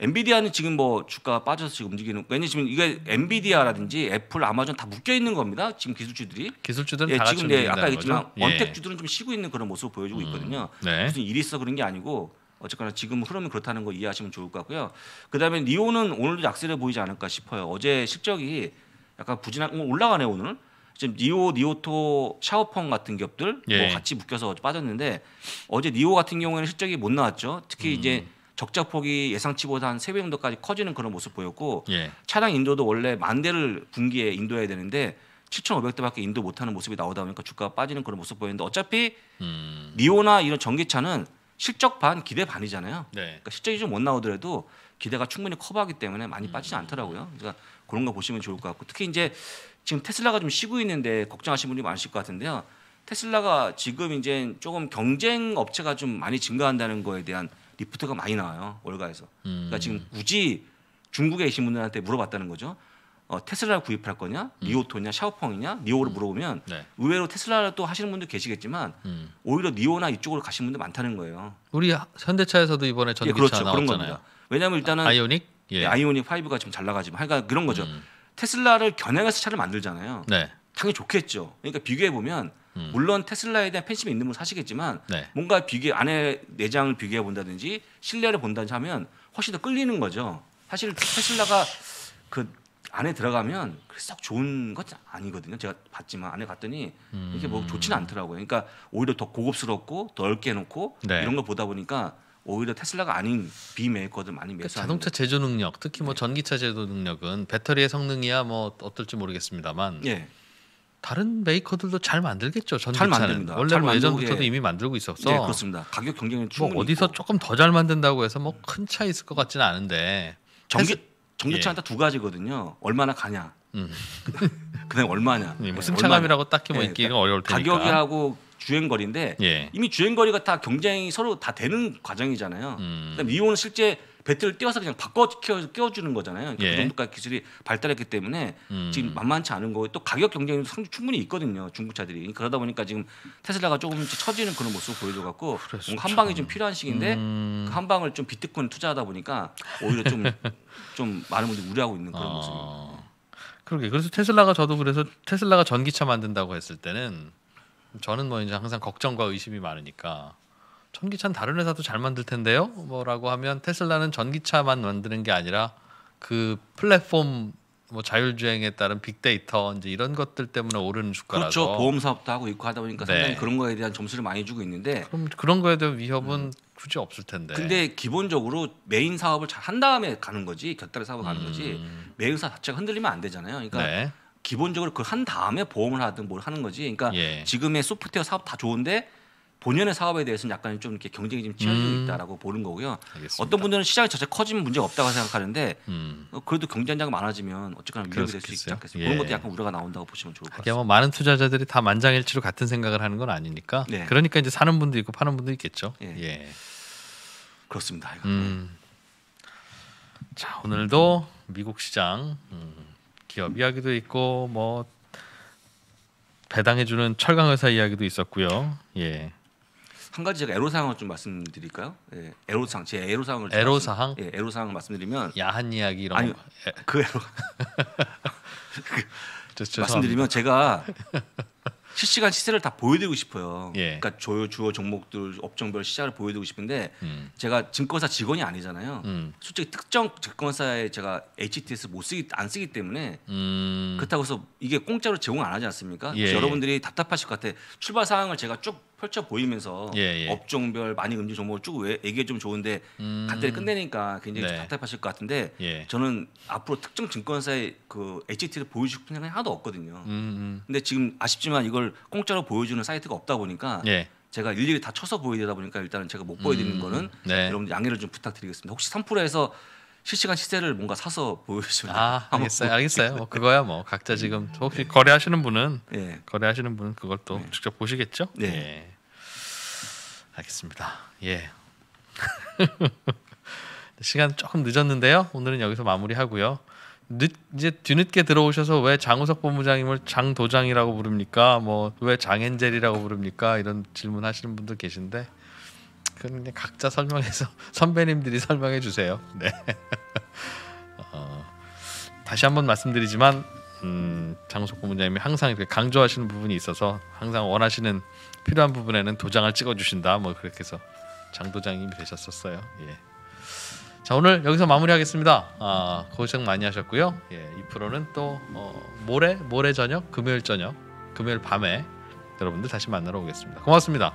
엔비디아는 지금 뭐 주가 빠져서 지금 움직이는 왜냐 지금 이게 엔비디아라든지 애플, 아마존 다 묶여 있는 겁니다. 지금 기술주들이 기술주들은 예, 지금 네, 아까 얘기했지만 예. 원택주들은 좀 쉬고 있는 그런 모습을 보여주고 음, 있거든요. 네. 무슨 일이 있어 그런 게 아니고 어쨌거나 지금 흐름이 그렇다는 거 이해하시면 좋을 것 같고요. 그다음에 리오는 오늘도 약세를 보이지 않을까 싶어요. 어제 실적이 약간 부진한 뭐 올라가네 오늘. 지금 니오, 니오토, 샤오펑 같은 기업들 뭐 예. 뭐 같이 묶여서 빠졌는데 어제 니오 같은 경우에는 실적이 못 나왔죠. 특히 음. 이제 적자 폭이 예상치보다 한3배 정도까지 커지는 그런 모습 보였고 예. 차량 인도도 원래 만 대를 분기에 인도해야 되는데 7,500대밖에 인도 못하는 모습이 나오다 보니까 주가가 빠지는 그런 모습 보였는데 어차피 음. 니오나 이런 전기차는 실적 반 기대 반이잖아요. 네. 그러니까 실적이 좀 못 나오더라도 기대가 충분히 커버하기 때문에 많이 빠지지 음. 않더라고요. 그러니까 그런 거 보시면 좋을 것 같고 특히 이제 지금 테슬라가 좀 쉬고 있는데 걱정하시는 분이 많으실 것 같은데요. 테슬라가 지금 이제 조금 경쟁 업체가 좀 많이 증가한다는 거에 대한 리프트가 많이 나와요 월가에서. 음. 그러니까 지금 음. 굳이 중국에 계신 분들한테 물어봤다는 거죠. 어, 테슬라 구입할 거냐, 니오토냐, 음. 샤오펑이냐, 니오를 음. 물어보면 네. 의외로 테슬라를 또 하시는 분도 계시겠지만 음. 오히려 니오나 이쪽으로 가시는 분들 많다는 거예요. 우리 현대차에서도 이번에 전기차 예, 그렇죠. 나왔잖아요. 그런 겁니다. 왜냐하면 일단은 아, 이오닉, 예. 네, 아이오닉 5가 지금 잘 나가지만, 하여간 그런 거죠. 음. 테슬라를 겨냥해서 차를 만들잖아요. 네. 당연히 좋겠죠. 그러니까 비교해 보면 음. 물론 테슬라에 대한 팬심이 있는 분 사시겠지만 네. 뭔가 비교 안에 내장을 비교해 본다든지 실내를 본다든지 하면 훨씬 더 끌리는 거죠. 사실 테슬라가 그 안에 들어가면 썩 좋은 것 아니거든요. 제가 봤지만 안에 갔더니 이게 뭐 음. 좋지는 않더라고요. 그러니까 오히려 더 고급스럽고 넓게 해놓고 네. 이런 거 보다 보니까 오히려 테슬라가 아닌 비메이커들 많이 매수. 그러니까 자동차 제조 능력, 특히 뭐 네. 전기차 제조 능력은 배터리의 성능이야 뭐 어떨지 모르겠습니다만. 네. 다른 메이커들도 잘 만들겠죠. 전기차는 잘 원래 뭐 예전부터도 예. 이미 만들고 있었어. 네, 그렇습니다. 가격 경쟁은 뭐 충분히 뭐 어디서 있고. 조금 더 잘 만든다고 해서 뭐 큰 차 있을 것 같지는 않은데. 전기 전기차는 예. 두 가지거든요. 얼마나 가냐. 음. 그다음 얼마냐. 뭐 승차감이라고 딱히 뭐 네, 있기가 그 어려울 테니까. 가격이하고 주행거리인데 예. 이미 주행거리가 다 경쟁이 서로 다 되는 과정이잖아요. 음. 그다음에 이온은 실제 배틀을 띄워서 그냥 바꿔 끼워, 주는 거잖아요. 그러니 예. 그 정도까지 기술이 발달했기 때문에 음. 지금 만만치 않은 거고 또 가격 경쟁이 충분히 있거든요. 중국차들이 그러다 보니까 지금 테슬라가 조금 처지는 그런 모습을 보여줘갖고 뭔가 그렇죠. 한 방이 좀 필요한 시기인데 음. 그한 방을 좀 비트코인 투자하다 보니까 오히려 좀좀 많은 분들이 우려하고 있는 그런 어. 모습입니다. 그러게 그래서 테슬라가 저도 그래서 테슬라가 전기차 만든다고 했을 때는 저는 뭐 이제 항상 걱정과 의심이 많으니까 전기차는 다른 회사도 잘 만들 텐데요. 뭐라고 하면 테슬라는 전기차만 만드는 게 아니라 그 플랫폼 뭐 자율주행에 따른 빅데이터 이제 이런 것들 때문에 오르는 주가라서 그렇죠 보험 사업도 하고 있고 하다 보니까 네. 상당히 그런 거에 대한 점수를 많이 주고 있는데 그럼 그런 거에 대한 위협은 음. 굳이 없을 텐데 근데 기본적으로 메인 사업을 잘 한 다음에 가는 거지 곁다리 사업을 가는 거지 음. 메인 사업 자체가 흔들리면 안 되잖아요 그러니까 네. 기본적으로 그걸 한 다음에 보험을 하든 뭘 하는 거지. 그러니까 예. 지금의 소프트웨어 사업 다 좋은데 본연의 사업에 대해서는 약간 좀 이렇게 경쟁이 좀치열해지 음. 있다라고 보는 거고요. 알겠습니다. 어떤 분들은 시장이 자체 커지면 문제가 없다고 생각하는데 음. 어, 그래도 경쟁자가 많아지면 어쨌거나 위협이 될수 있지 않겠습니까? 예. 그런 것도 예. 약간 우려가 나온다고 보시면 좋을 것 뭐 같습니다. 뭐 많은 투자자들이 다 만장일치로 같은 생각을 하는 건 아니니까 네. 그러니까 이제 사는 분도 있고 파는 분도 있겠죠. 예. 예. 그렇습니다. 음. 네. 자 오늘도 미국 시장 음, 기업 이야기도 있고 뭐 배당해주는 철강 회사 이야기도 있었고요. 예. 한 가지 제가 애로 사항을 좀 말씀드릴까요? 예, 애로 사항, 제 애로 사항을 애로 사항, 예, 애로 사항을 말씀드리면 야한 이야기 이런 아니, 거. 그 애로 그, 저, 말씀드리면 제가 실시간 시세를 다 보여드리고 싶어요. 예. 그러니까 조요 주요 종목들 업종별 시세를 보여드리고 싶은데 음. 제가 증권사 직원이 아니잖아요. 음. 솔직히 특정 증권사에 제가 HTS 못 쓰기 안 쓰기 때문에 음. 그렇다고 해서 이게 공짜로 제공 안 하지 않습니까? 예, 예. 여러분들이 답답하실 것 같아. 출발 사항을 제가 쭉 펼쳐 보이면서 예, 예. 업종별 많이 음주 종목을 쭉 얘기해 좀 좋은데 음. 간단히 끝내니까 굉장히 네. 답답하실 것 같은데 예. 저는 앞으로 특정 증권사의 그 HT를 보여주고 싶은 생각이 하나도 없거든요. 음, 음. 근데 지금 아쉽지만 이걸 공짜로 보여주는 사이트가 없다 보니까 예. 제가 일일이 다 쳐서 보여드리다 보니까 일단은 제가 못 보여드리는 음. 거는 네. 여러분 양해를 좀 부탁드리겠습니다. 혹시 3%에서 실시간 시세를 뭔가 사서 보여주시면 아 알겠어요 알겠어요 뭐 그거야 뭐 각자 네. 지금 네. 혹시 거래하시는 분은 네. 거래하시는 분은 그걸 또 네. 직접 보시겠죠 네 예. 알겠습니다 예 시간 조금 늦었는데요 오늘은 여기서 마무리하고요 늦, 이제 뒤늦게 들어오셔서 왜 장우석 본부장님을 장도장이라고 부릅니까 뭐 왜 장엔젤이라고 부릅니까 이런 질문하시는 분들 계신데 그냥 각자 설명해서 선배님들이 설명해 주세요. 네. 어, 다시 한번 말씀드리지만 음, 장석구 문장님이 항상 이렇게 강조하시는 부분이 있어서 항상 원하시는 필요한 부분에는 도장을 찍어 주신다. 뭐 그렇게 해서 장도장님이 되셨었어요. 예. 자 오늘 여기서 마무리하겠습니다. 아, 고생 많이 하셨고요. 예, 이 프로는 또 어, 모레 모레 저녁 금요일 저녁 금요일 밤에 여러분들 다시 만나러 오겠습니다. 고맙습니다.